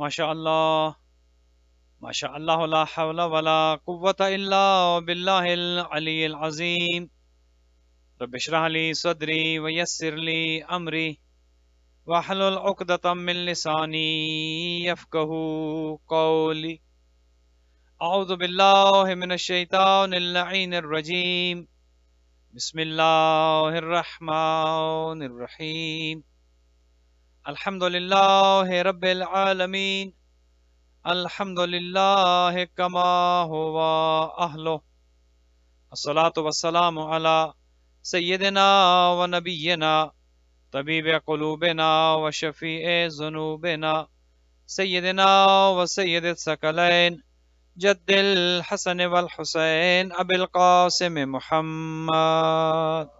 ما شاء الله ما شاء الله لا حول ولا قوة إلا بالله العلي العظيم رب اشرح لي صدري ويسر لي أمري واحلل عقدة من لساني يفقه قولي أعوذ بالله من الشيطان اللعين الرجيم بسم الله الرحمن الرحيم الحمد لله رب العالمين الحمد لله كما هو اهله الصلاة والسلام على سيدنا ونبينا طبيب قلوبنا وشفيع ذنوبنا سيدنا وسيد الثقلين جد الحسن والحسين ابي القاسم محمد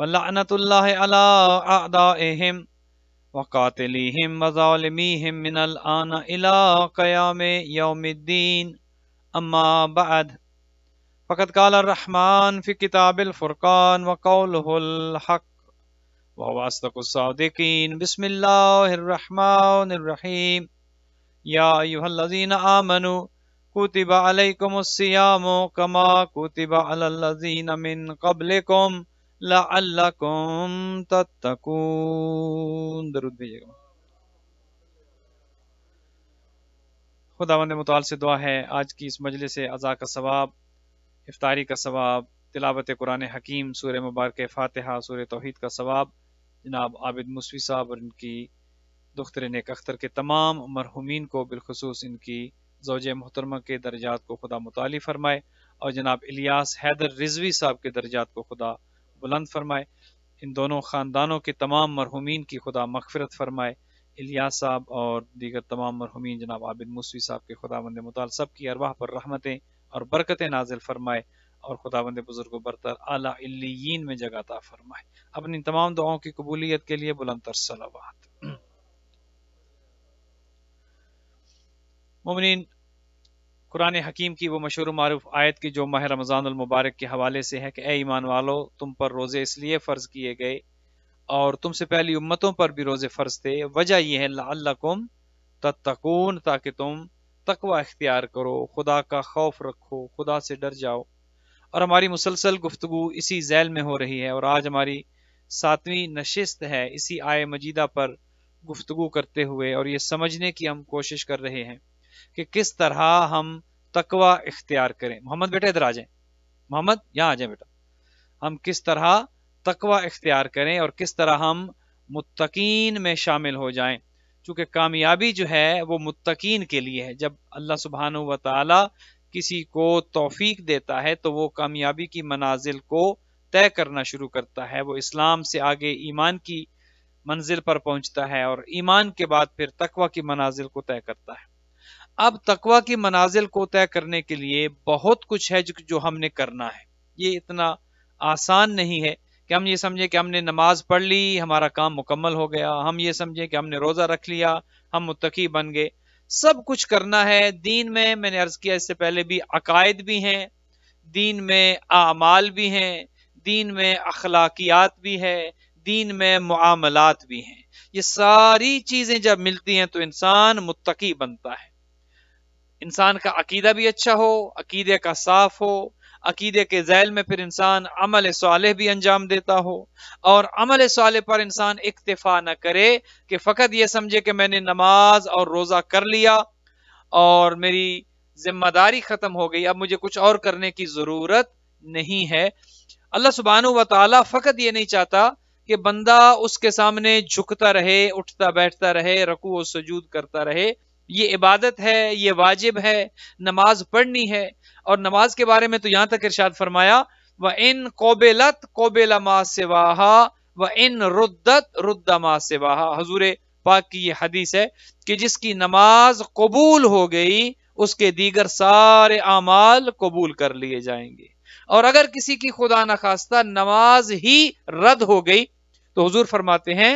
वलानतल्लाम वक़ातलीम वज़ालमीम मिनल आना इला क़याम यौमद्दीन अम्मा बाद फ़कत कालरहमान फ़ि किताबिलफ़ुरक़ान वक़ौलहक ववास्तकुसादिकीन बिस्मिल्लाहिर्रहमानिर्रहीम या अय्युहल्लज़ीन आमनु कुतिबा अलैकुमुस्सियामु कमा कुतिबा अलल्लज़ीन मिन क़ब्लिकुम लअल्लकुम तत्तकून मुताल से दुआ है आज की इस मजल से अज़ा का सवाब इफ्तारी का सवाब तिलावत कुरान हकीम सूर मुबारक फ़ातहा सूर तोहद का सवाब जनाब आबिद मुसवी साहब और इनकी दुख्तर ने कख्तर के तमाम मरहुमीन को बिलखसूस इनकी जोज मोहतरमा के दर्जात को खुदा मुताली फरमाए और जनाब इलियास हैदर रिजवी साहब के दर्जात को खुदा बुलंद फरमाए इन दोनों ख़ानदानों के तमाम मरहूमिन की खुदा मगफरत फरमाए इलिया साहब और दीगर तमाम मरहूमिन जनाब आबिद मूसवी साहब के खुदा बंद मताल सब की अरवाह पर रहमतें और बरकतें नाजिल फरमाए और खुदा बंद बुजुर्ग बरतर आला में जगह फरमाए अपनी तमाम दुआओं की कबूलियत के लिए बुलंद सलावात मुमिन कुरान हकीम की वो मशहूर मारूफ आयत की जो माह रमज़ान मुबारक के हवाले से है कि ए ईमान वालो तुम पर रोज़े इसलिए फ़र्ज़ किए गए और तुमसे पहली उम्मतों पर भी रोज़े फ़र्ज थे वजह यह है लाकुम तत्तकून ताकि तुम तकवा अख्तियार करो खुदा का खौफ रखो खुदा से डर जाओ और हमारी मुसलसल गुफ्तु इसी जैल में हो रही है और आज हमारी सातवीं नशस्त है इसी आय मजीदा पर गुफ्तु करते हुए और ये समझने की हम कोशिश कर रहे हैं कि किस तरह हम तकवा इख्तियार करें मोहम्मद बेटे इधर आ जाए मोहम्मद यहाँ आ जाए बेटा हम किस तरह तकवा इख्तियार करें और किस तरह हम मुतकीन में शामिल हो जाए चूंकि कामयाबी जो है वो मुतकीन के लिए है जब अल्लाह सुबहान व किसी को तोफीक देता है तो वो कामयाबी की मनाजिल को तय करना शुरू करता है वो इस्लाम से आगे ईमान की मंजिल पर पहुंचता है और ईमान के बाद फिर तकवा की मनाजिल को तय करता है अब तकवा की मनाजिल को तय करने के लिए बहुत कुछ है जो हमने करना है ये इतना आसान नहीं है कि हम ये समझे कि हमने नमाज पढ़ ली हमारा काम मुकम्मल हो गया हम ये समझे कि हमने रोज़ा रख लिया हम मुतकी बन गए सब कुछ करना है दीन में मैंने अर्ज किया इससे पहले भी अकायद भी हैं दीन में आमाल भी हैं दीन में अखलाकियात भी है दीन में मामलात भी हैं ये सारी चीज़ें जब मिलती हैं तो इंसान मुतकी बनता है इंसान का अकीदा भी अच्छा हो अकीदे का साफ हो अकीदे के जैल में फिर इंसान अमल साल भी अंजाम देता हो और अमल साल पर इंसान इक्तफा न करे कि फ़कत यह समझे कि मैंने नमाज और रोज़ा कर लिया और मेरी जिम्मेदारी ख़त्म हो गई अब मुझे कुछ और करने की ज़रूरत नहीं है अल्लाह सुबहान व फ़कत ये नहीं चाहता कि बंदा उसके सामने झुकता रहे उठता बैठता रहे रकू व सजूद करता रहे ये इबादत है ये वाजिब है नमाज पढ़नी है और नमाज के बारे में तो यहां तक इर्शाद फरमाया व इन कोबेलत कोबेला मा से वाहा व इन रुद्दत रुद्दा मा से वाहा हजूर पाक की ये हदीस है कि जिसकी नमाज कबूल हो गई उसके दीगर सारे अमाल कबूल कर लिए जाएंगे और अगर किसी की खुदा न खास्ता नमाज ही रद्द हो गई तो हजूर फरमाते हैं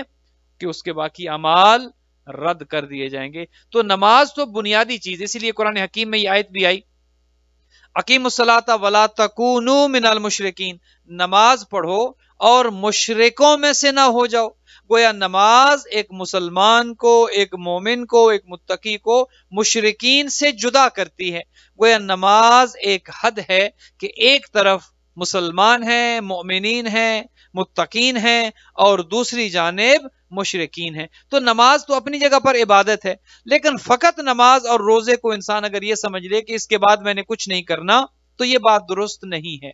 कि उसके बाकी अमाल रद्द कर दिए जाएंगे तो नमाज तो बुनियादी चीज इसीलिए कुरान हकीम में ये आयत भी आई अकीम वला मिनल मुशरकिन नमाज पढ़ो और मुशरकों में से ना हो जाओ गोया नमाज एक मुसलमान को एक मोमिन को एक मुत्तकी को मुशरकिन से जुदा करती है गोया नमाज एक हद है कि एक तरफ मुसलमान है मोमिन हैं मुतकीन हैं और दूसरी जानब मुशरकिन है तो नमाज तो अपनी जगह पर इबादत है लेकिन फ़कत नमाज और रोज़े को इंसान अगर ये समझ ले कि इसके बाद मैंने कुछ नहीं करना तो ये बात दुरुस्त नहीं है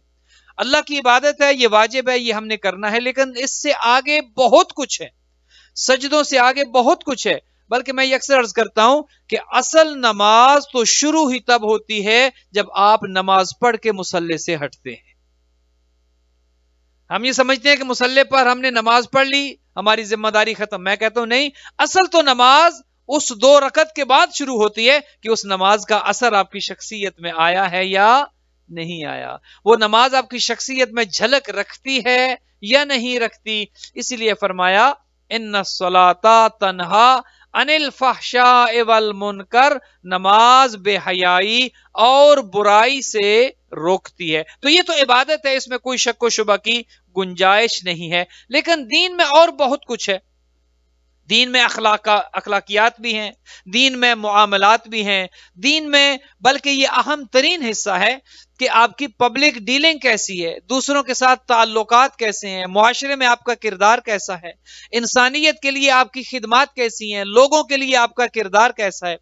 अल्लाह की इबादत है ये वाजिब है ये हमने करना है लेकिन इससे आगे बहुत कुछ है सजदों से आगे बहुत कुछ है बल्कि मैं ये अक्सर अर्ज करता हूं कि असल नमाज तो शुरू ही तब होती है जब आप नमाज पढ़ के मुसल्ले से हटते हैं हम ये समझते हैं कि मुसल्ले पर हमने नमाज पढ़ ली हमारी जिम्मेदारी खत्म मैं कहता हूं नहीं असल तो नमाज उस दो रकत के बाद शुरू होती है कि उस नमाज का असर आपकी शख्सियत में आया है या नहीं आया वो नमाज आपकी शख्सियत में झलक रखती है या नहीं रखती इसीलिए फरमाया इन सलाता तनहा अनिल फहशा एवल मुनकर नमाज बेहयाई और बुराई से रोकती है तो ये तो इबादत है इसमें कोई शक व शुबा की गुंजाइश नहीं है लेकिन दीन में और बहुत कुछ है दीन में अखलाका अखलाकियात भी हैं दीन में मामलात भी हैं दीन में बल्कि ये अहम तरीन हिस्सा है कि आपकी पब्लिक डीलिंग कैसी है दूसरों के साथ ताल्लुकात कैसे हैं मुआरे में आपका किरदार कैसा है इंसानियत के लिए आपकी खिदमत कैसी हैं लोगों के लिए आपका किरदार कैसा है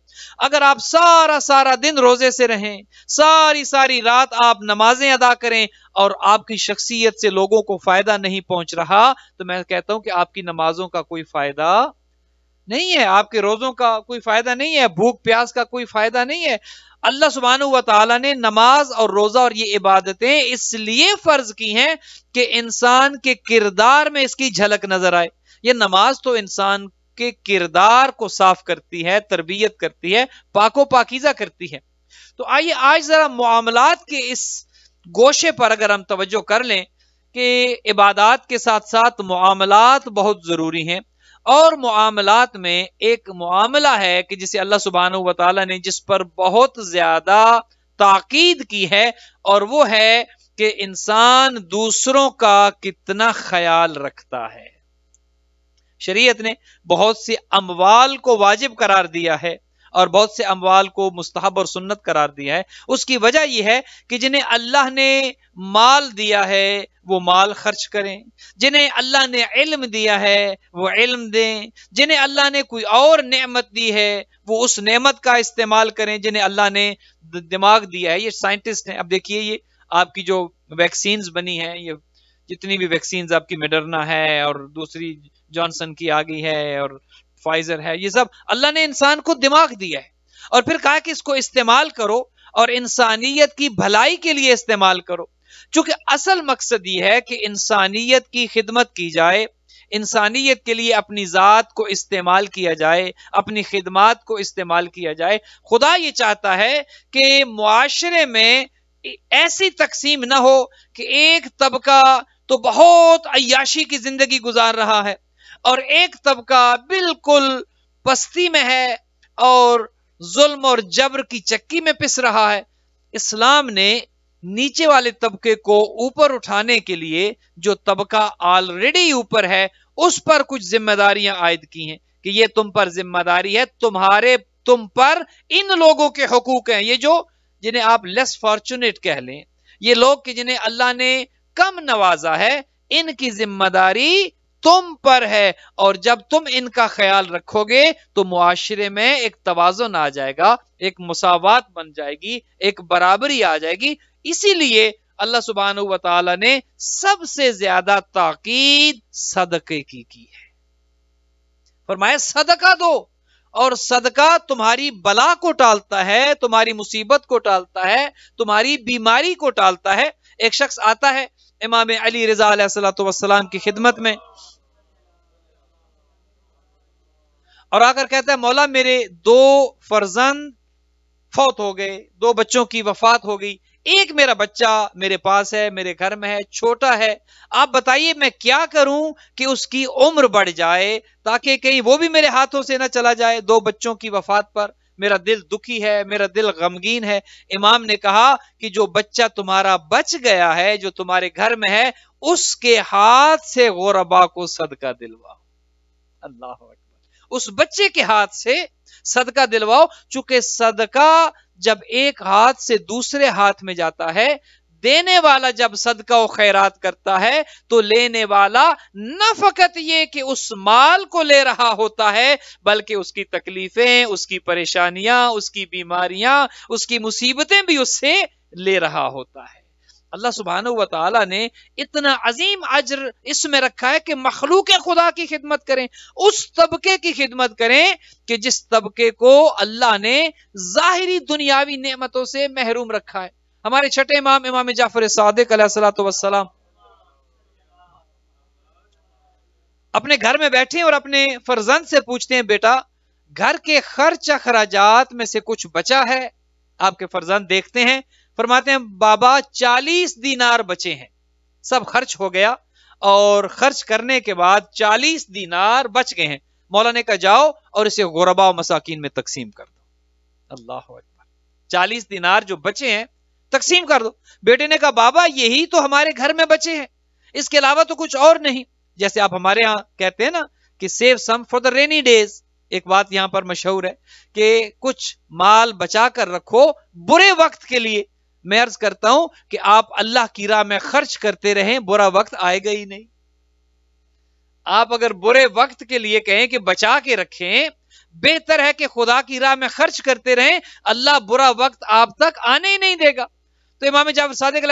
अगर आप सारा सारा दिन रोजे से रहें सारी सारी रात आप नमाजें अदा करें और आपकी शख्सियत से लोगों को फायदा नहीं पहुंच रहा तो मैं कहता हूं कि आपकी नमाजों का कोई फायदा नहीं है आपके रोजों का कोई फायदा नहीं है भूख प्यास का कोई फायदा नहीं है अल्लाह सुबहान तला ने नमाज और रोजा और ये इबादतें इसलिए फर्ज की हैं कि इंसान के किरदार में इसकी झलक नजर आए ये नमाज तो इंसान के किरदार को साफ करती है तरबियत करती है पाको पाकिजा करती है तो आइए आज जरा मामलात के इस गोशे पर अगर हम तवज्जो कर लें कि इबादत के साथ साथ मामलात बहुत जरूरी हैं और मामलात में एक मामला है कि जिसे अल्लाह सुबहान वाली ने जिस पर बहुत ज्यादा ताकीद की है और वो है कि इंसान दूसरों का कितना ख्याल रखता है शरीयत ने बहुत से अमवाल को वाजिब करार दिया है और बहुत से अमवाल को मुस्तहब और सुन्नत करार दिया है उसकी वजह यह है कि जिन्हें अल्लाह ने माल दिया है वो माल खर्च करें जिन्हें अल्लाह ने इल्म दिया है वो इल्म दें जिन्हें अल्लाह ने कोई और नेमत दी है वो उस नेमत का इस्तेमाल करें जिन्हें अल्लाह ने दिमाग दिया है ये साइंटिस्ट हैं अब देखिए ये आपकी जो वैक्सीन बनी है ये जितनी भी वैक्सीन आपकी मेडरना है और दूसरी जॉनसन की आ गई है और फाइजर है ये सब अल्लाह ने इंसान को दिमाग दिया है और फिर कहा कि इसको इस्तेमाल करो और इंसानियत की भलाई के लिए इस्तेमाल करो चूंकि असल मकसद ये है कि इंसानियत की खिदमत की जाए इंसानियत के लिए अपनी ज़ात को इस्तेमाल किया जाए अपनी खिदमात को इस्तेमाल किया जाए खुदा ये चाहता है कि माशरे में ऐसी तकसीम ना हो कि एक तबका तो बहुत अयाशी की जिंदगी गुजार रहा है और एक तबका बिल्कुल पस्ती में है और जुल्म और जबर की चक्की में पिस रहा है इस्लाम ने नीचे वाले तबके को ऊपर उठाने के लिए जो तबका ऑलरेडी ऊपर है उस पर कुछ जिम्मेदारियां आयद की हैं कि ये तुम पर जिम्मेदारी है तुम्हारे तुम पर इन लोगों के हकूक हैं ये जो जिन्हें आप लेस फॉर्चुनेट कह लें ये लोग कि जिन्हें अल्लाह ने कम नवाजा है इनकी जिम्मेदारी तुम पर है और जब तुम इनका ख्याल रखोगे तो मुआशरे में एक तोज़न आ जाएगा एक मुसावात बन जाएगी एक बराबरी आ जाएगी इसीलिए अल्लाह सुबहान तला ने सबसे ज्यादा ताकीद सदके की की है फरमाया सदका दो और सदका तुम्हारी बला को टालता है तुम्हारी मुसीबत को टालता है तुम्हारी बीमारी को टालता है एक शख्स आता है इमाम अली रजा सलाम की खिदमत में और आकर कहता है मौला मेरे दो फर्जंद फौत हो गए दो बच्चों की वफात हो गई एक मेरा बच्चा मेरे पास है मेरे घर में है छोटा है आप बताइए मैं क्या करूं कि उसकी उम्र बढ़ जाए ताकि कहीं वो भी मेरे हाथों से ना चला जाए दो बच्चों की वफात पर मेरा दिल दुखी है मेरा दिल गमगीन है इमाम ने कहा कि जो बच्चा तुम्हारा बच गया है जो तुम्हारे घर में है उसके हाथ से गौरबा को सदका दिलवाओ अल्लाह उस बच्चे के हाथ से सदका दिलवाओ चूंकि सदका जब एक हाथ से दूसरे हाथ में जाता है देने वाला जब सदका और खैरात करता है तो लेने वाला न फकत ये कि उस माल को ले रहा होता है बल्कि उसकी तकलीफें उसकी परेशानियां उसकी बीमारियां उसकी मुसीबतें भी उससे ले रहा होता है अल्लाह सुबहान तला ने इतना अजीम अजर इसमें रखा है कि मखलूक खुदा की खिदमत करें उस तबके की खिदमत करें कि जिस तबके को अल्लाह ने जाहरी दुनियावी नेमतों से महरूम रखा है हमारे छठे इमाम इमाम जाफर सादिक सलाम अपने घर में बैठे और अपने फर्जंद से पूछते हैं बेटा घर के खर्च अखराजात में से कुछ बचा है आपके फर्जंद देखते हैं फरमाते हैं बाबा चालीस दीनार बचे हैं सब खर्च हो गया और खर्च करने के बाद चालीस दीनार बच गए हैं मौलाना का जाओ और इसे गौरबा मसाकिन में तकसीम कर दो अल्लाह अकबर चालीस दिनार जो बचे हैं तकसीम कर दो बेटे ने कहा बाबा यही तो हमारे घर में बचे हैं इसके अलावा तो कुछ और नहीं जैसे आप हमारे यहाँ कहते हैं ना कि save some for the rainy days एक बात यहां पर मशहूर है कि कुछ माल बचा कर रखो बुरे वक्त के लिए मैं अर्ज करता हूं कि आप अल्लाह की राह में खर्च करते रहें बुरा वक्त आएगा ही नहीं आप अगर बुरे वक्त के लिए कहें कि बचा के रखें बेहतर है कि खुदा की राह में खर्च करते रहें अल्लाह बुरा वक्त आप तक आने ही नहीं देगा तो इमाम जाफर सादिक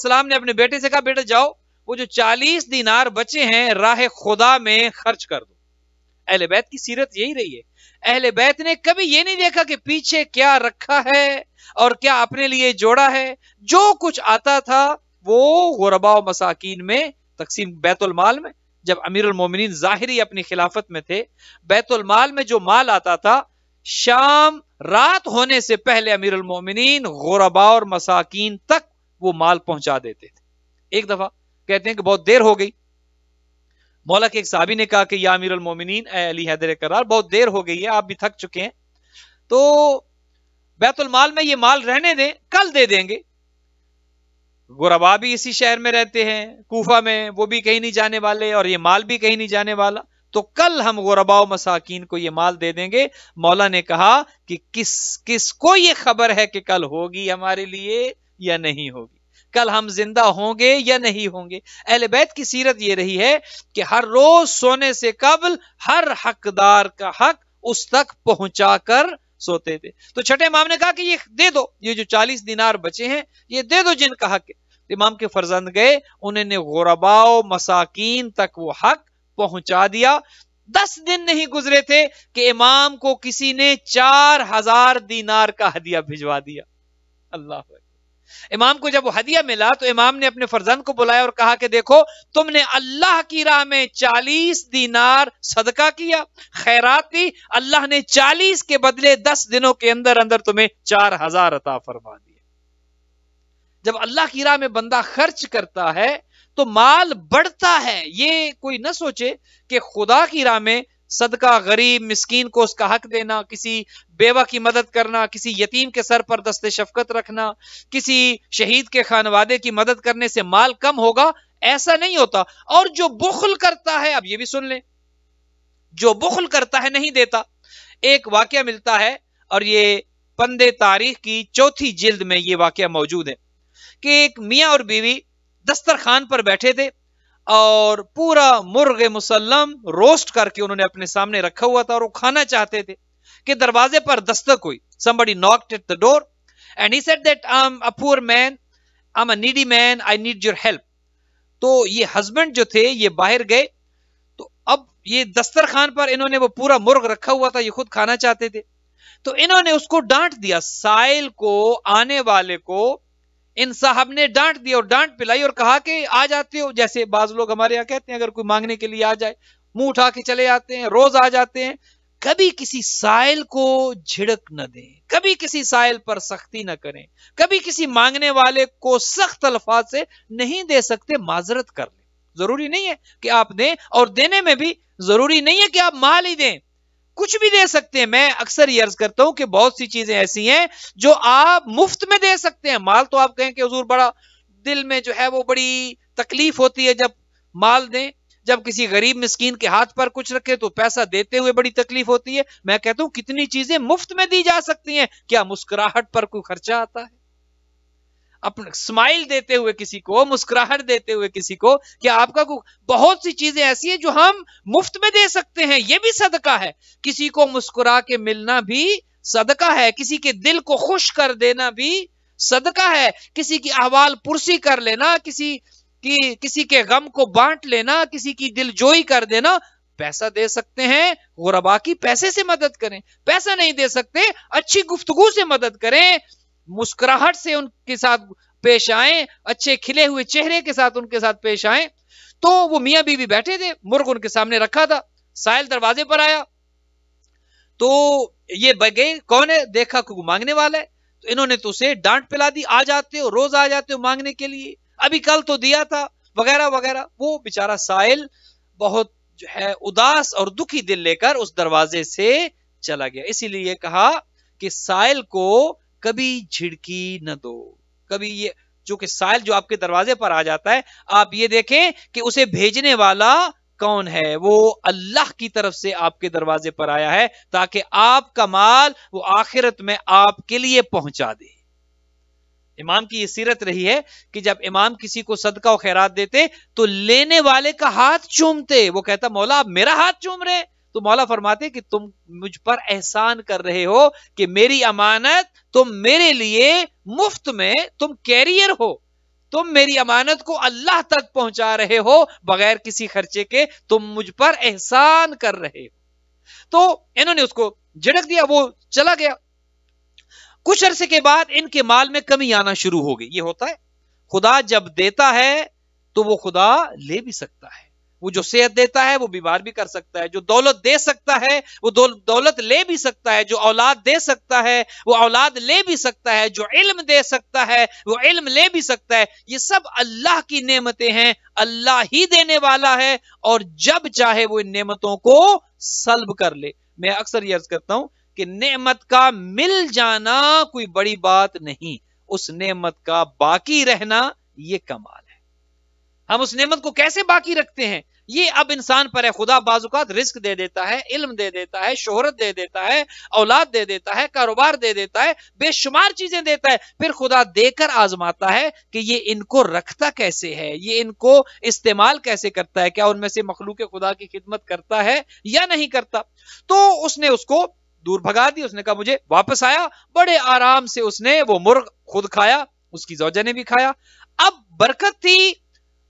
सलाम ने अपने बेटे से कहा बेटा जाओ वो जो चालीस दिनार बचे हैं राह खुदा में खर्च कर दो अहले बैत की सीरत यही रही है अहले बैत ने कभी ये नहीं देखा कि पीछे क्या रखा है और क्या अपने लिए जोड़ा है जो कुछ आता था वो गुरबा मसाकिन में तकसीम बैतुलमाल में जब अमीर उलमोमिन जाहिर अपनी खिलाफत में थे बैतुलमाल में जो माल आता था शाम रात होने से पहले अमीर उलमोमिन गोरबा और मसाकिन तक वो माल पहुंचा देते थे एक दफा कहते हैं कि बहुत देर हो गई मौला के एक साहबी ने कहा कि या अमीर उलमोमिन अली हैदर करार बहुत देर हो गई है आप भी थक चुके हैं तो बैतुलमाल में ये माल रहने दें कल दे देंगे गुरबा भी इसी शहर में रहते हैं कूफा में वो भी कहीं नहीं जाने वाले और ये माल भी कहीं नहीं जाने वाला तो कल हम गुरबाओ मसाकिन को ये माल दे देंगे मौला ने कहा कि किस किस को ये खबर है कि कल होगी हमारे लिए या नहीं होगी कल हम जिंदा होंगे या नहीं होंगे अहल बैत की सीरत यह रही है कि हर रोज सोने से कबल हर हकदार का हक उस तक पहुंचा कर सोते थे तो छठे इमाम ने कहा कि ये दे दो ये जो चालीस दिनार बचे हैं ये दे दो जिनका हक है इमाम के फर्जंद गए उन्होंने गुरबा मसाकिन तक वो हक पहुंचा दिया दस दिन नहीं गुजरे थे कि इमाम को किसी ने चार हजार दीनार का हदिया भिजवा दिया अल्लाह इमाम को जब वो हदिया मिला तो इमाम ने अपने फर्जंद को बुलाया और कहा कि देखो तुमने अल्लाह की राह में चालीस दीनार सदका किया खैरात दी अल्लाह ने चालीस के बदले दस दिनों के अंदर अंदर तुम्हें चार हजार अता फरमा दिया जब अल्लाह की राह में बंदा खर्च करता है तो माल बढ़ता है ये कोई ना सोचे कि खुदा की राह में सदका गरीब मिस्कीन को उसका हक देना किसी बेवा की मदद करना किसी यतीम के सर पर दस्ते शफकत रखना किसी शहीद के खानवादे की मदद करने से माल कम होगा ऐसा नहीं होता और जो बुखल करता है अब ये भी सुन लें जो बुखल करता है नहीं देता एक वाक्य मिलता है और ये पंदे तारीख की चौथी जिल्द में ये वाक्य मौजूद है कि एक मियाँ और बीवी दस्तरखान पर बैठे थे और पूरा मुर्ग मुसलम रोस्ट करके उन्होंने अपने सामने रखा हुआ था और वो खाना चाहते थे कि दरवाजे पर दस्तक हुई somebody knocked at the door and he said that i'm a poor man i'm a needy man I need your help तो ये हस्बैंड जो थे ये बाहर गए तो अब ये दस्तरखान पर इन्होंने वो पूरा मुर्ग रखा हुआ था ये खुद खाना चाहते थे तो इन्होंने उसको डांट दिया साइल को आने वाले को इन साहब ने डांट दिया और डांट पिलाई और कहा कि आ जाते हो जैसे बाज लोग हमारे यहाँ कहते हैं अगर कोई मांगने के लिए आ जाए मुंह उठा के चले जाते हैं रोज आ जाते हैं कभी किसी साइल को झिड़क न दें कभी किसी साइल पर सख्ती न करें कभी किसी मांगने वाले को सख्त अल्फाज से नहीं दे सकते माजरत कर लें जरूरी नहीं है कि आप दें और देने में भी जरूरी नहीं है कि आप माल ही दें कुछ भी दे सकते हैं मैं अक्सर ये अर्ज करता हूं कि बहुत सी चीजें ऐसी हैं जो आप मुफ्त में दे सकते हैं माल तो आप कहें कि हजूर बड़ा दिल में जो है वो बड़ी तकलीफ होती है जब माल दें जब किसी गरीब मिस्किन के हाथ पर कुछ रखे तो पैसा देते हुए बड़ी तकलीफ होती है मैं कहता हूं कितनी चीजें मुफ्त में दी जा सकती हैं क्या मुस्कुराहट पर कोई खर्चा आता है अपना स्माइल देते हुए किसी को मुस्कुराहट देते हुए किसी को कि आपका बहुत सी चीजें ऐसी हैं जो हम मुफ्त में दे सकते हैं ये भी सदका है किसी को मुस्कुरा के मिलना भी सदका है किसी के दिल को खुश कर देना भी सदका है किसी की अहवाल पुरसी कर लेना किसी की किसी के गम को बांट लेना किसी की दिलजोई कर देना पैसा दे सकते हैं गुरबा की पैसे से मदद करें पैसा नहीं दे सकते अच्छी गुफ्तगु से मदद करें मुस्कुराहट से उनके साथ पेश आए अच्छे खिले हुए चेहरे के साथ उनके साथ पेश आए तो वो मियाँ बीवी बैठे थे मुर्ग उनके सामने रखा था साहिल दरवाजे पर आया तो ये बगे कौन है देखा को मांगने वाला है तो इन्होंने तो उसे डांट पिला दी आ जाते हो रोज आ जाते हो मांगने के लिए अभी कल तो दिया था वगैरह वगैरह वो बेचारा साहिल बहुत जो है उदास और दुखी दिल लेकर उस दरवाजे से चला गया इसीलिए कहा कि साहिल को कभी झिड़की न दो कभी ये जो कि साइल जो आपके दरवाजे पर आ जाता है आप ये देखें कि उसे भेजने वाला कौन है वो अल्लाह की तरफ से आपके दरवाजे पर आया है ताकि आपका माल वो आखिरत में आपके लिए पहुंचा दे इमाम की ये सीरत रही है कि जब इमाम किसी को सदका और खैरात देते तो लेने वाले का हाथ चूमते वो कहता मौला आप मेरा हाथ चूम रहे तो मौला फरमाते कि तुम मुझ पर एहसान कर रहे हो कि मेरी अमानत तुम मेरे लिए मुफ्त में तुम कैरियर हो तुम मेरी अमानत को अल्लाह तक पहुंचा रहे हो बगैर किसी खर्चे के तुम मुझ पर एहसान कर रहे हो तो इन्होंने उसको झिड़क दिया वो चला गया कुछ अरसे के बाद इनके माल में कमी आना शुरू हो गई ये होता है खुदा जब देता है तो वो खुदा ले भी सकता है वो जो सेहत देता है वो बीमार भी कर सकता है जो दौलत दे सकता है वो दौलत ले भी सकता है जो औलाद दे सकता है वो औलाद ले भी सकता है जो इल्म दे सकता है वो इल्म ले भी सकता है ये सब अल्लाह की नेमतें हैं अल्लाह ही देने वाला है और जब चाहे वो इन नेमतों को सल्ब कर ले मैं अक्सर यर्ज करता हूं कि नेमत का मिल जाना कोई बड़ी बात नहीं उस नेमत का बाकी रहना ये कमाल है हम उस नेमत को कैसे बाकी रखते हैं ये अब इंसान पर है खुदा बाजुकात रिस्क दे देता है इल्म दे देता है शोहरत दे देता है औलाद दे देता है कारोबार दे देता है बेशुमार चीजें देता है फिर खुदा देकर आजमाता है कि ये इनको रखता कैसे है ये इनको इस्तेमाल कैसे करता है क्या उनमें से मखलूक खुदा की खिदमत करता है या नहीं करता तो उसने उसको दूर भगा दी उसने कहा मुझे वापस आया बड़े आराम से उसने वो मुर्ग खुद खाया उसकी जोजा ने भी खाया अब बरकत थी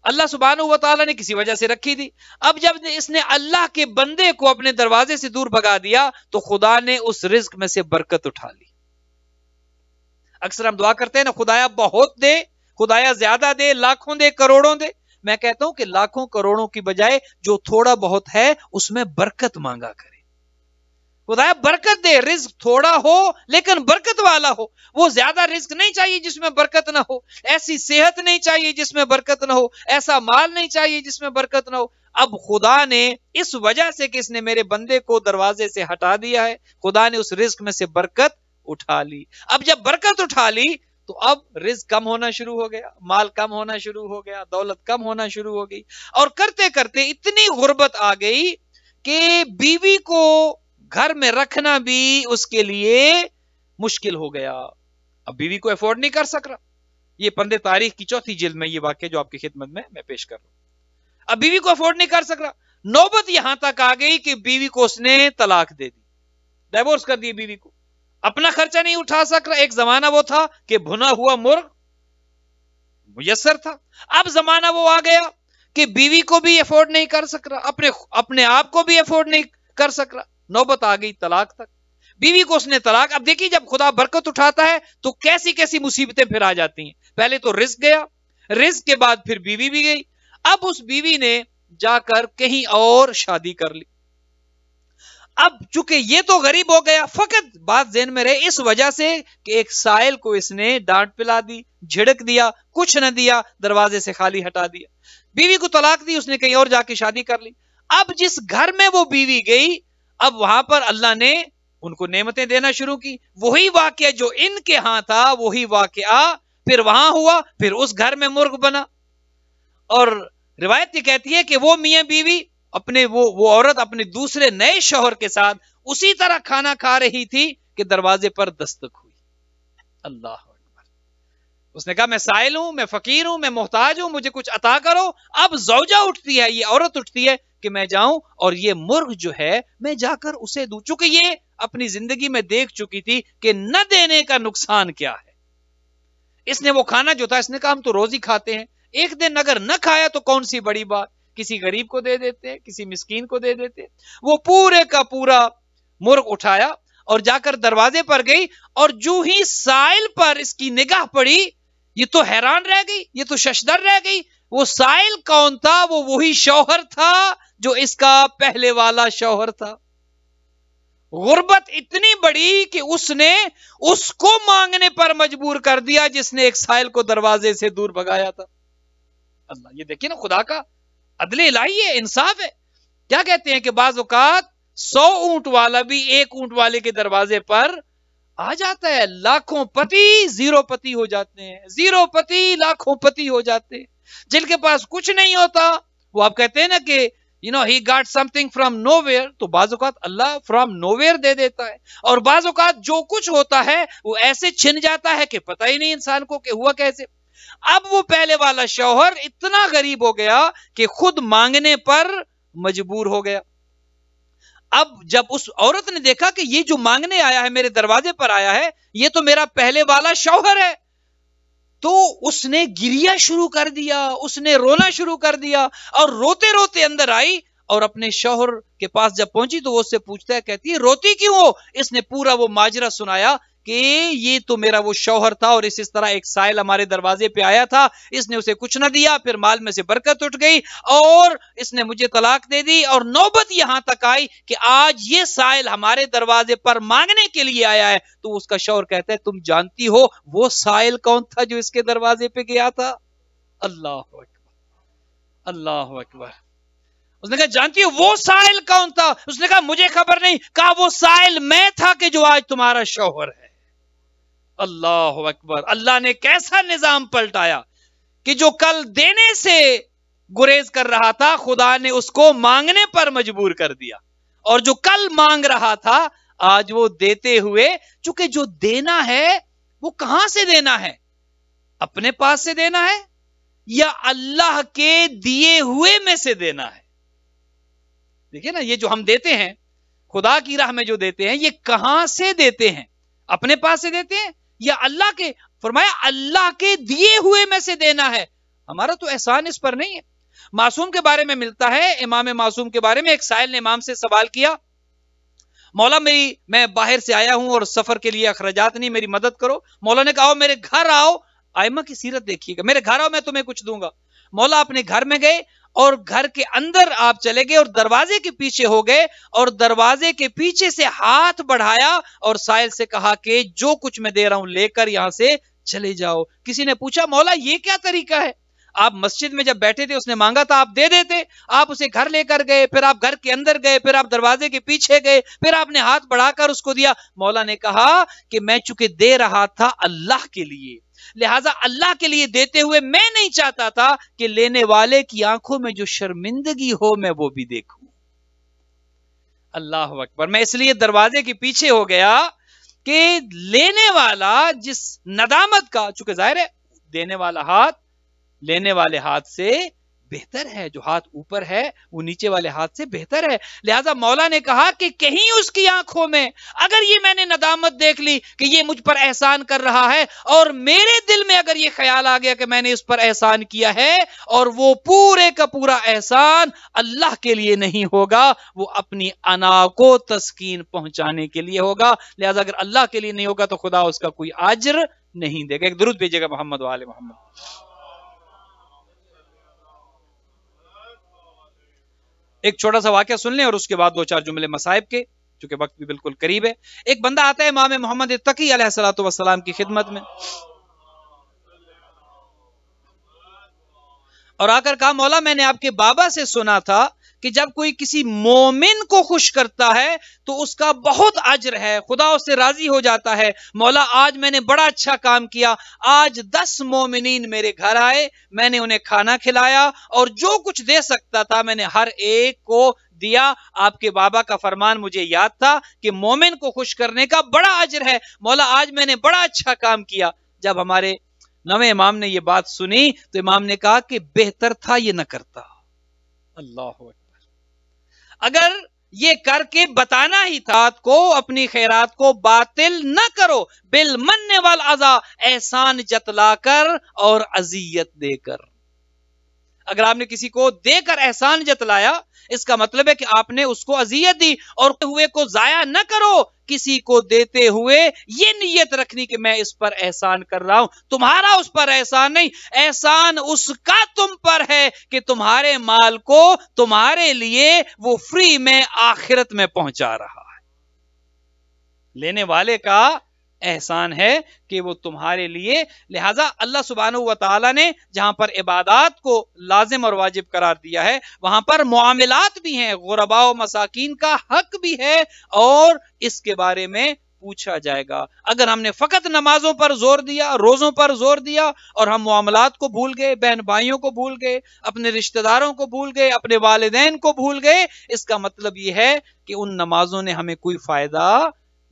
अल्लाह सुबहान वाली ने किसी वजह से रखी थी अब जब इसने अल्लाह के बंदे को अपने दरवाजे से दूर भगा दिया तो खुदा ने उस रिस्क में से बरकत उठा ली अक्सर हम दुआ करते हैं ना खुदाया बहुत दे खुदाया ज्यादा दे लाखों दे करोड़ों दे मैं कहता हूं कि लाखों करोड़ों की बजाय जो थोड़ा बहुत है उसमें बरकत मांगा कर खुदाया बरकत दे रिस्क थोड़ा हो लेकिन बरकत वाला हो वो ज्यादा रिस्क नहीं चाहिए जिसमें बरकत ना हो ऐसी सेहत नहीं चाहिए जिसमें बरकत ना हो ऐसा माल नहीं चाहिए जिसमें बरकत ना हो अब खुदा ने इस वजह से कि इसने मेरे बंदे को दरवाजे से हटा दिया है खुदा ने उस रिस्क में से बरकत उठा ली अब जब बरकत उठा ली तो अब रिस्क कम होना शुरू हो गया माल कम होना शुरू हो गया दौलत कम होना शुरू हो गई और करते करते इतनी गुर्बत आ गई कि बीवी को घर में रखना भी उसके लिए मुश्किल हो गया अब बीवी को अफोर्ड नहीं कर सक रहा ये पंद्रह तारीख की चौथी जेल में ये वाक्य जो आपकी खिदमत में मैं पेश कर रहा हूं अब बीवी को अफोर्ड नहीं कर सक रहा नौबत यहां तक आ गई कि बीवी को उसने तलाक दे दी डाइवोर्स कर दिए बीवी को अपना खर्चा नहीं उठा सक रहा एक जमाना वो था कि भुना हुआ मुर्ग मुयसर था अब जमाना वो आ गया कि बीवी को भी अफोर्ड नहीं कर सक रहा अपने अपने आप को भी अफोर्ड नहीं कर सक रहा नौबत आ गई तलाक तक बीवी को उसने तलाक अब देखिए जब खुदा बरकत उठाता है तो कैसी कैसी मुसीबतें फिर आ जाती हैं पहले तो रिस्क गया रिस्क के बाद फिर बीवी भी गई अब उस बीवी ने जाकर कहीं और शादी कर ली अब चूंकि ये तो गरीब हो गया फकत बात जेन में रहे इस वजह से कि एक साइल को इसने डांट पिला दी झिड़क दिया कुछ न दिया दरवाजे से खाली हटा दिया बीवी को तलाक दी उसने कहीं और जाके शादी कर ली अब जिस घर में वो बीवी गई अब वहां पर अल्लाह ने उनको नेमतें देना शुरू की वही वाक्य जो इनके यहां था वही वाक्य फिर वहां हुआ फिर उस घर में मुर्ग बना और रिवायत ये कहती है कि वो मियां बीवी अपने वो वो औरत अपने दूसरे नए शोहर के साथ उसी तरह खाना खा रही थी कि दरवाजे पर दस्तक हुई अल्लाह उसने कहा मैं साइल हूं मैं फकीर हूं मैं मोहताज हूं मुझे कुछ अता करो अब जौजा उठती है ये औरत उठती है कि मैं जाऊं और ये मुर्ग जो है मैं जाकर उसे दू चूंकि ये अपनी जिंदगी में देख चुकी थी कि न देने का नुकसान क्या है इसने वो खाना जो था इसने कहा हम तो रोज ही खाते हैं एक दिन अगर न खाया तो कौन सी बड़ी बात किसी गरीब को दे देते हैं किसी मिस्कीन को दे देते हैं वो पूरे का पूरा मुर्ग उठाया और जाकर दरवाजे पर गई और जो ही साइल पर इसकी निगाह पड़ी ये तो हैरान रह गई ये तो शशदर रह गई वो साइल कौन था वो वही शौहर था जो इसका पहले वाला शौहर था गुर्बत इतनी बड़ी कि उसने उसको मांगने पर मजबूर कर दिया जिसने एक साइल को दरवाजे से दूर भगाया था अल्लाह ये देखिए ना खुदा का अदले लाई है इंसाफ है क्या कहते हैं कि बाजात सौ ऊंट वाला भी एक ऊंट वाले के दरवाजे पर आ जाता है लाखों पति जीरो पति हो जाते हैं जीरो पति लाखों पति हो जाते हैं जिनके पास कुछ नहीं होता वो आप कहते हैं ना कि you know he got something from nowhere तो बाजूकात अल्लाह फ्रॉम नोवेयर दे देता है और बाजूकात जो कुछ होता है वो ऐसे छिन जाता है कि पता ही नहीं इंसान को कि हुआ कैसे अब वो पहले वाला शौहर इतना गरीब हो गया कि खुद मांगने पर मजबूर हो गया अब जब उस औरत ने देखा कि ये जो मांगने आया है मेरे दरवाजे पर आया है ये तो मेरा पहले वाला शौहर है तो उसने गिरिया शुरू कर दिया उसने रोना शुरू कर दिया और रोते रोते अंदर आई और अपने शोहर के पास जब पहुंची तो वो उससे पूछता है कहती है रोती क्यों हो इसने पूरा वो माजरा सुनाया कि ये तो मेरा वो शौहर था और इस इस तरह एक साइल हमारे दरवाजे पे आया था इसने उसे कुछ ना दिया फिर माल में से बरकत उठ गई और इसने मुझे तलाक दे दी और नौबत यहां तक आई कि आज ये साइल हमारे दरवाजे पर मांगने के लिए आया है तो उसका शौहर कहता है तुम जानती हो वो साइल कौन था जो इसके दरवाजे पे गया था अल्लाह अकबर अल्लाह अकबर उसने कहा जानती हो वो साइल कौन था उसने कहा मुझे खबर नहीं कहा वो साइल मैं था कि जो आज तुम्हारा शौहर है अल्लाह अकबर अल्लाह ने कैसा निजाम पलटाया कि जो कल देने से गुरेज कर रहा था खुदा ने उसको मांगने पर मजबूर कर दिया और जो कल मांग रहा था आज वो देते हुए चूंकि जो देना है वो कहां से देना है अपने पास से देना है या अल्लाह के दिए हुए में से देना है देखिए ना ये जो हम देते हैं खुदा की राह में जो देते हैं ये कहां से देते हैं अपने पास से देते हैं या अल्लाह के फरमाया अल्लाह के दिए हुए में से देना है हमारा तो एहसान इस पर नहीं है मासूम के बारे में मिलता है इमाम मासूम के बारे में एक साहिल ने इमाम से सवाल किया मौला मेरी मैं बाहर से आया हूं और सफर के लिए अखराजात नहीं मेरी मदद करो मौला ने कहा मेरे घर आओ आयमा की सीरत देखिएगा मेरे घर आओ मैं तुम्हें कुछ दूंगा मौला अपने घर में गए और घर के अंदर आप चले गए और दरवाजे के पीछे हो गए और दरवाजे के पीछे से हाथ बढ़ाया और साहिल से कहा कि जो कुछ मैं दे रहा हूं लेकर यहां से चले जाओ किसी ने पूछा मौला ये क्या तरीका है आप मस्जिद में जब बैठे थे उसने मांगा था आप दे देते आप उसे घर लेकर गए फिर आप घर के अंदर गए फिर आप दरवाजे के पीछे गए फिर आपने हाथ बढ़ाकर उसको दिया मौला ने कहा कि मैं चूंकि दे रहा था अल्लाह के लिए लिहाजा अल्लाह के लिए देते हुए मैं नहीं चाहता था कि लेने वाले की आंखों में जो शर्मिंदगी हो मैं वो भी देखू अल्लाह अकबर मैं इसलिए दरवाजे के पीछे हो गया कि लेने वाला जिस नदामत का चूंकि जाहिर है देने वाला हाथ लेने वाले हाथ से बेहतर है जो हाथ ऊपर है वो नीचे वाले हाथ से बेहतर है लिहाजा मौला ने कहा कि कहीं उसकी आंखों में अगर ये मैंने नदामत देख ली कि ये मुझ पर एहसान कर रहा है और मेरे दिल में अगर ये ख्याल आ गया कि मैंने इस पर एहसान किया है और वो पूरे का पूरा एहसान अल्लाह के लिए नहीं होगा वो अपनी अना को तस्कीन पहुंचाने के लिए होगा लिहाजा अगर अल्लाह के लिए नहीं होगा तो खुदा उसका कोई आजर नहीं देगा एक दुरुद भेजेगा मोहम्मद वाले मोहम्मद एक छोटा सा वाक्य सुन लें और उसके बाद दो चार जुमले मसाइब के चूंकि वक्त भी बिल्कुल करीब है एक बंदा आता है इमाम मोहम्मद तकी सलाम की खिदमत में और आकर कहा मौला मैंने आपके बाबा से सुना था कि जब कोई किसी मोमिन को खुश करता है तो उसका बहुत अज्र है खुदा उससे राजी हो जाता है मौला आज मैंने बड़ा अच्छा काम किया आज दस मोमिन मेरे घर आए मैंने उन्हें खाना खिलाया और जो कुछ दे सकता था मैंने हर एक को दिया आपके बाबा का फरमान मुझे याद था कि मोमिन को खुश करने का बड़ा अज्र है मौला आज मैंने बड़ा अच्छा काम किया जब हमारे नवे इमाम ने यह बात सुनी तो इमाम ने कहा कि बेहतर था ये ना करता अल्लाह अगर ये करके बताना ही था को अपनी खैरात को बातिल न करो बिल मनने वाल अजा एहसान जतला कर और अजियत देकर अगर आपने किसी को देकर एहसान जतलाया इसका मतलब है कि आपने उसको अजियत दी और हुए को जाया न करो किसी को देते हुए ये नियत रखनी कि मैं इस पर एहसान कर रहा हूं तुम्हारा उस पर एहसान नहीं एहसान उसका तुम पर है कि तुम्हारे माल को तुम्हारे लिए वो फ्री में आखिरत में पहुंचा रहा है लेने वाले का एहसान है कि वो तुम्हारे लिए लिहाजा अल्लाह सुबहान ने जहां पर इबादत को लाजिम और वाजिब करार दिया है वहां पर मामलात भी हैं गुरबा मसाकिन का हक भी है और इसके बारे में पूछा जाएगा अगर हमने फकत नमाजों पर जोर दिया रोजों पर जोर दिया और हम मामलात को भूल गए बहन भाइयों को भूल गए अपने रिश्तेदारों को भूल गए अपने वालदेन को भूल गए इसका मतलब यह है कि उन नमाजों ने हमें कोई फायदा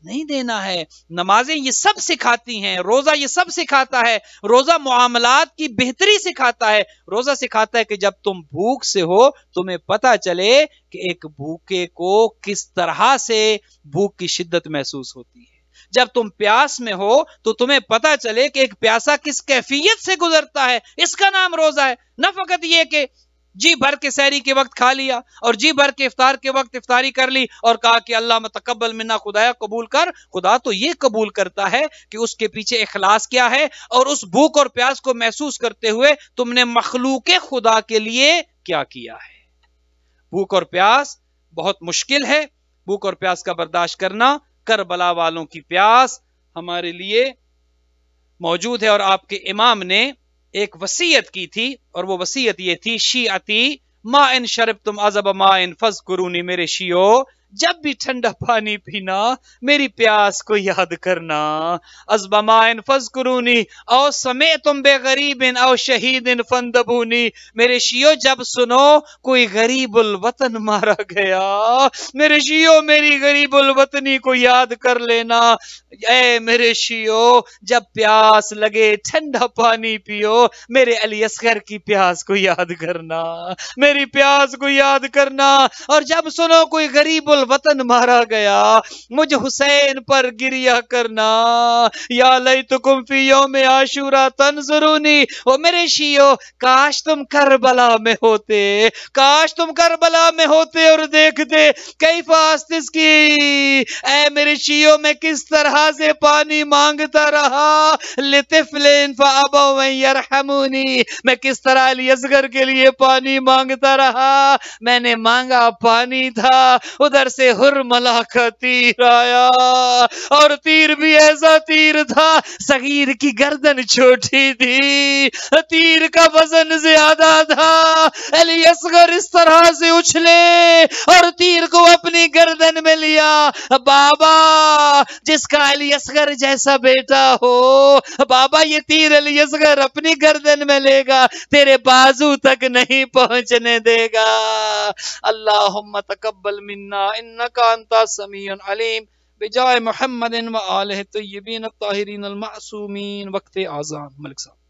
नहीं देना है नमाजें ये सब सिखाती हैं रोजा ये सब सिखाता है रोजा मामलात की बेहतरी सिखाता है रोजा सिखाता है कि जब तुम भूख से हो तुम्हें पता चले कि एक भूखे को किस तरह से भूख की शिद्दत महसूस होती है जब तुम प्यास में हो तो तुम्हें पता चले कि एक प्यासा किस कैफियत से गुजरता है इसका नाम रोजा है न फकत ये कि जी भर के सहरी के वक्त खा लिया और जी भर के इफ्तार के वक्त इफ्तारी कर ली और कहा कि अल्लाह मतकबल मिन्ना खुदाया कबूल कर खुदा तो ये कबूल करता है कि उसके पीछे इखलास क्या है और उस भूख और प्यास को महसूस करते हुए तुमने मखलूक खुदा के लिए क्या किया है भूख और प्यास बहुत मुश्किल है भूख और प्यास का बर्दाश्त करना करबला वालों की प्यास हमारे लिए मौजूद है और आपके इमाम ने एक वसीयत की थी और वो वसीयत ये थी शी अति मा इन शरब तुम अजब मा इन फज कुरूनी मेरे शियो जब भी ठंडा पानी पीना मेरी प्यास को याद करना अजबमाइन फजकरूनी औ समय तुम बेगरीबिन औ शहीदिन फंदबूनी मेरे शियो जब सुनो कोई गरीब वतन मारा गया मेरे शियो मेरी गरीब वतनी को याद कर लेना ऐ मेरे शियो जब प्यास लगे ठंडा पानी पियो मेरे अली असगर की प्यास को याद करना मेरी प्यास को याद करना और जब सुनो कोई गरीब गुल वतन मारा गया मुझ हुसैन पर गिरिया करना या लई तुकुम फीयो में आशूरा जरूनी ओ मेरे शियो काश तुम करबला में होते काश तुम करबला में होते और देखते कई फास्तिस की ऐ मेरे शियो में किस तरह से पानी मांगता रहा लितिफलिन फाबो मैं किस तरह यसगर के लिए पानी मांगता रहा मैंने मांगा पानी था उधर बाहर से हुरमला का तीर आया और तीर भी ऐसा तीर था सगीर की गर्दन छोटी थी तीर का वजन ज्यादा था अलीसगर इस तरह से उछले और तीर को अपनी गर्दन में लिया बाबा जिसका अलीसगर जैसा बेटा हो बाबा ये तीर अलीसगर अपनी गर्दन में लेगा तेरे बाजू तक नहीं पहुंचने देगा अल्लाह तकबल मिन्ना बजाय मोहम्मद वक्त आज़ान मलिक साहब